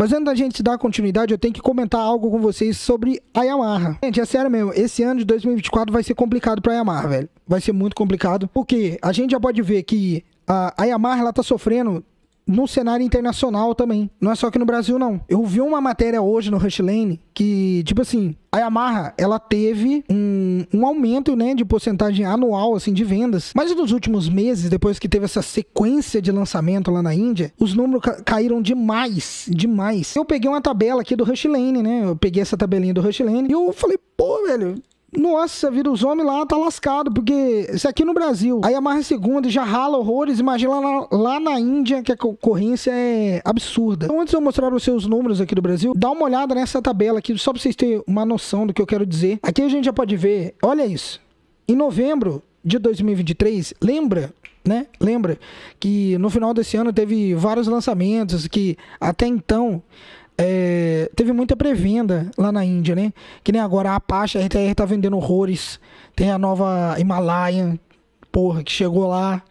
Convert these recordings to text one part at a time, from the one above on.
Mas antes da gente dar continuidade, eu tenho que comentar algo com vocês sobre a Yamaha. Gente, é sério mesmo, esse ano de 2024 vai ser complicado pra Yamaha, velho. Vai ser muito complicado, porque a gente já pode ver que a, a Yamaha, ela tá sofrendo no cenário internacional também. Não é só aqui no Brasil, não. Eu vi uma matéria hoje no Lane que, tipo assim, a Yamaha, ela teve um, um aumento, né, de porcentagem anual, assim, de vendas. Mas nos últimos meses, depois que teve essa sequência de lançamento lá na Índia, os números ca caíram demais, demais. Eu peguei uma tabela aqui do Lane, né? Eu peguei essa tabelinha do Lane e eu falei, pô, velho, nossa, vira os homens lá, tá lascado, porque isso aqui no Brasil, aí amarra segunda e já rala horrores, imagina lá na, lá na, Índia que a concorrência é absurda. Então, antes de eu mostrar os seus números aqui do Brasil, dá uma olhada nessa tabela aqui, só pra vocês terem uma noção do que eu quero dizer. Aqui a gente já pode ver, olha isso. Em novembro de 2023, lembra né? Lembra que no final desse ano teve vários lançamentos que até então é, teve muita pré-venda lá na Índia, né? Que nem agora a Apache, a RTR tá vendendo horrores. Tem a nova Himalayan, porra, que chegou lá.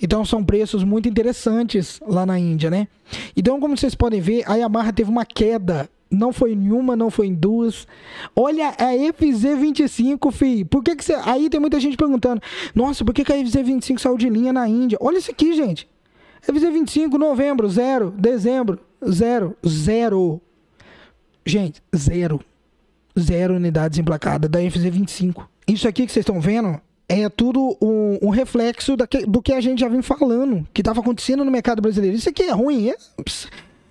Então são preços muito interessantes lá na Índia, né? Então, como vocês podem ver, a Yamaha teve uma queda. Não foi em uma, não foi em duas. Olha a FZ25, fi. Por que que você... Aí tem muita gente perguntando. Nossa, por que que a FZ25 saiu de linha na Índia? Olha isso aqui, gente. FZ25, novembro, zero. Dezembro, Zero. Zero. Gente, zero. Zero unidades emplacadas da FZ25. Isso aqui que vocês estão vendo é tudo um, um reflexo que, do que a gente já vem falando, que estava acontecendo no mercado brasileiro. Isso aqui é ruim, é?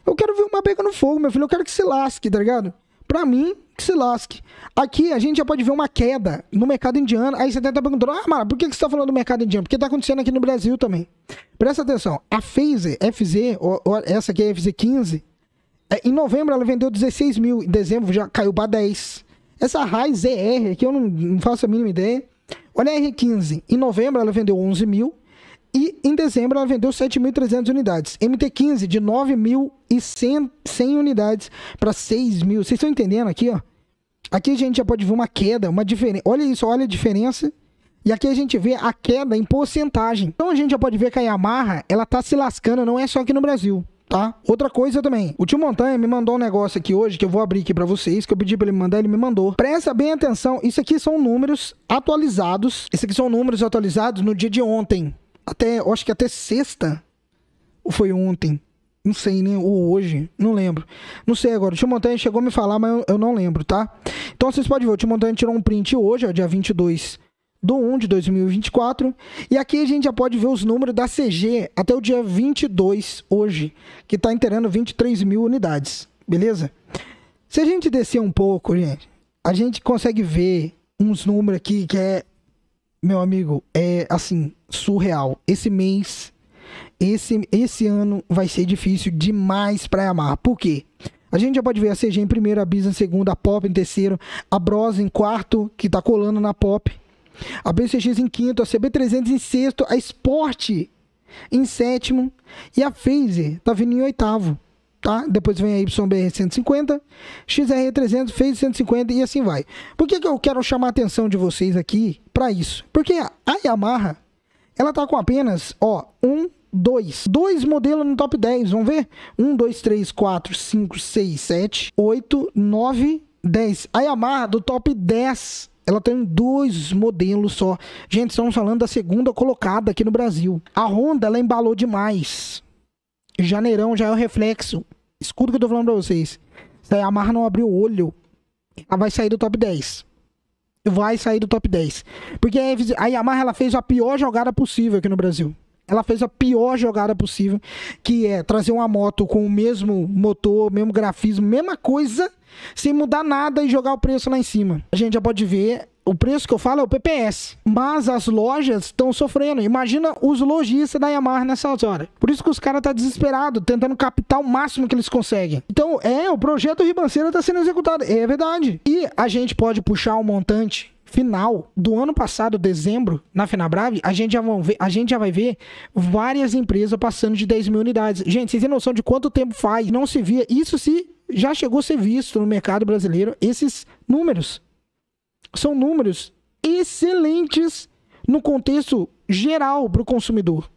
Eu quero ver uma pega no fogo, meu filho. Eu quero que se lasque, tá ligado? Para mim, que se lasque. Aqui a gente já pode ver uma queda no mercado indiano. Aí você tenta perguntar, ah, Mara, por que, que você está falando do mercado indiano? Porque está acontecendo aqui no Brasil também. Presta atenção, a Pfizer FZ, ou, ou essa aqui é a FZ15, é, em novembro ela vendeu 16 mil, em dezembro já caiu para 10. Essa RAI ZR, que eu não, não, faço a mínima ideia. Olha a R15, em novembro ela vendeu 11 mil, e em dezembro ela vendeu 7.300 unidades. MT-15 de 9.100 unidades para 6.000. Vocês estão entendendo aqui, ó? Aqui a gente já pode ver uma queda, uma diferença. Olha isso, olha a diferença. E aqui a gente vê a queda em porcentagem. Então a gente já pode ver que a Yamaha, ela tá se lascando, não é só aqui no Brasil tá? Outra coisa também, o tio Montanha me mandou um negócio aqui hoje que eu vou abrir aqui para vocês, que eu pedi para ele me mandar, ele me mandou. Presta bem atenção, isso aqui são números atualizados. Isso aqui são números atualizados no dia de ontem, até, acho que até sexta, ou foi ontem, não sei, nem ou hoje, não lembro. Não sei agora. O Tio Montanha chegou a me falar, mas eu, eu não lembro, tá? Então vocês podem ver, o Tio Montanha tirou um print hoje, ó, dia 22 do 1 de 2024. E aqui a gente já pode ver os números da CG até o dia 22 hoje, que está inteirando 23 mil unidades, beleza? Se a gente descer um pouco, gente, a gente consegue ver uns números aqui que é meu amigo, é assim, surreal. Esse mês, esse, esse ano vai ser difícil demais para amar. Por quê? A gente já pode ver a CG em primeiro, a Bis em segundo, a Pop em terceiro, a Bros em quarto, que tá colando na Pop. A BCX em quinto, a CB300 em sexto, a Sport em sétimo e a Phase tá vindo em oitavo tá? Depois vem a YBR 150, XR 300, fez 150 e assim vai. Por que, que eu quero chamar a atenção de vocês aqui para isso? Porque a Yamaha, ela tá com apenas, ó, um, dois. Dois modelos no top 10, vamos ver? Um, dois, três, quatro, cinco, seis, sete, oito, nove, dez. A Yamaha do top 10 ela tem dois modelos só. Gente, estamos falando da segunda colocada aqui no Brasil. A Honda, ela embalou demais. Janeirão já é o reflexo. Escuta o que eu tô falando pra vocês. Se a Yamaha não abrir o olho, ela vai sair do top 10. Vai sair do top 10. Porque a Yamaha ela fez a pior jogada possível aqui no Brasil. Ela fez a pior jogada possível, que é trazer uma moto com o mesmo motor, mesmo grafismo, mesma coisa sem mudar nada e jogar o preço lá em cima. A gente já pode ver, o preço que eu falo é o PPS, mas as lojas estão sofrendo. Imagina os lojistas da Yamaha nessa hora. Por isso que os caras estão tá desesperados, tentando captar o máximo que eles conseguem. Então, é, o projeto Ribanceira está sendo executado, é verdade. E a gente pode puxar o um montante final do ano passado, dezembro, na Fenabrave, a gente já, vão ver, a gente já vai ver várias empresas passando de 10 mil unidades. Gente, vocês têm noção de quanto tempo faz? Não se via. Isso se já chegou a ser visto no mercado brasileiro esses números. São números excelentes no contexto geral para o consumidor.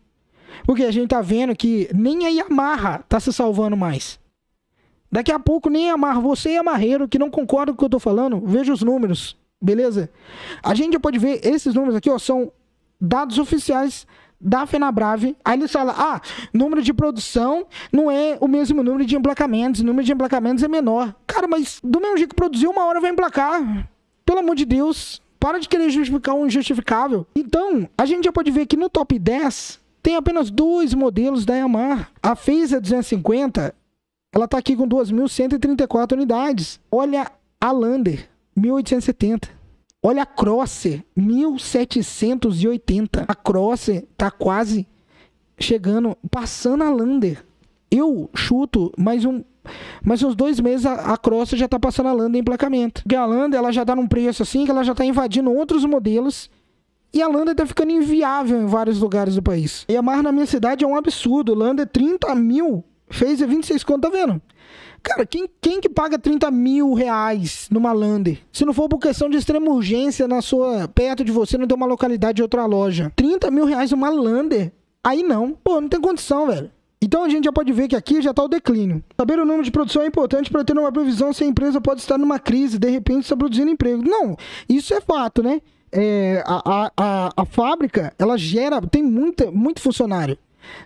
Porque a gente está vendo que nem a Yamaha está se salvando mais. Daqui a pouco nem a Yamaha, você é Marreiro, que não concorda com o que eu estou falando, veja os números, beleza? A gente já pode ver esses números aqui, ó, são dados oficiais da FenaBrave. Aí eles falam: ah, número de produção não é o mesmo número de emplacamentos, o número de emplacamentos é menor. Cara, mas do mesmo jeito que produziu, uma hora vai emplacar. Pelo amor de Deus, para de querer justificar o um injustificável. Então, a gente já pode ver que no top 10 tem apenas dois modelos da Yamaha. A Fisa 250, ela está aqui com 2.134 unidades. Olha a Lander, 1870. Olha a Crosser, 1780. A Crosser tá quase chegando, passando a Lander. Eu chuto mais um mas uns dois meses a, a Crosser já tá passando a Lander em placamento. Porque a Lander ela já tá num preço assim que ela já tá invadindo outros modelos. E a Lander tá ficando inviável em vários lugares do país. E a Mar na minha cidade é um absurdo. Lander 30 mil fez 26 conto, tá vendo? Cara, quem, quem que paga 30 mil reais numa Lander? Se não for por questão de extrema urgência na sua, perto de você, não tem uma localidade de outra loja. 30 mil reais numa Lander? Aí não. Pô, não tem condição, velho. Então a gente já pode ver que aqui já está o declínio. Saber o número de produção é importante para ter uma previsão se a empresa pode estar numa crise, de repente está produzindo emprego. Não, isso é fato, né? É, a, a, a, a fábrica, ela gera, tem muita, muito funcionário.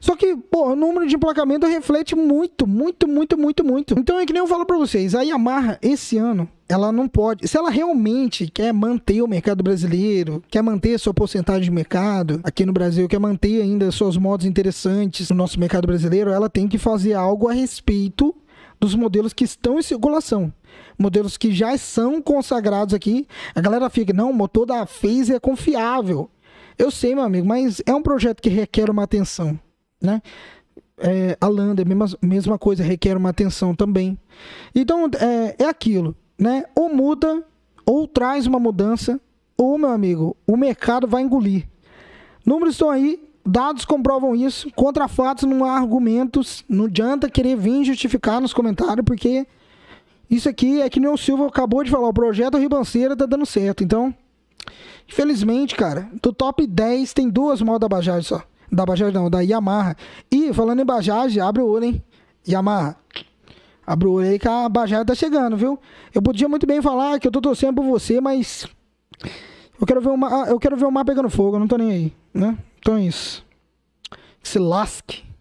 Só que, pô, o número de emplacamento reflete muito, muito, muito, muito, muito. Então é que nem eu falo para vocês, a Yamaha esse ano ela não pode. Se ela realmente quer manter o mercado brasileiro, quer manter sua porcentagem de mercado aqui no Brasil, quer manter ainda suas modos interessantes no nosso mercado brasileiro, ela tem que fazer algo a respeito dos modelos que estão em circulação. Modelos que já são consagrados aqui. A galera fica, não, o motor da Phase é confiável. Eu sei, meu amigo, mas é um projeto que requer uma atenção né? É, a Lander, mesma, mesma coisa, requer uma atenção também. Então, é, é aquilo, né? Ou muda, ou traz uma mudança, ou, meu amigo, o mercado vai engolir. Números estão aí, dados comprovam isso, contra fatos não há argumentos, não adianta querer vir justificar nos comentários, porque isso aqui é que nem o Silva acabou de falar, o projeto Ribanceira tá dando certo. Então, infelizmente, cara, do top 10 tem duas mal da só. Da Bajaj não, da Yamaha. E falando em Bajaj, abre o olho, hein? Yamaha. Abre o olho aí que a Bajaj tá chegando, viu? Eu podia muito bem falar que eu tô torcendo por você, mas. Eu quero ver uma ah, eu quero ver o mar pegando fogo, eu não tô nem aí, né? Então é isso. se lasque.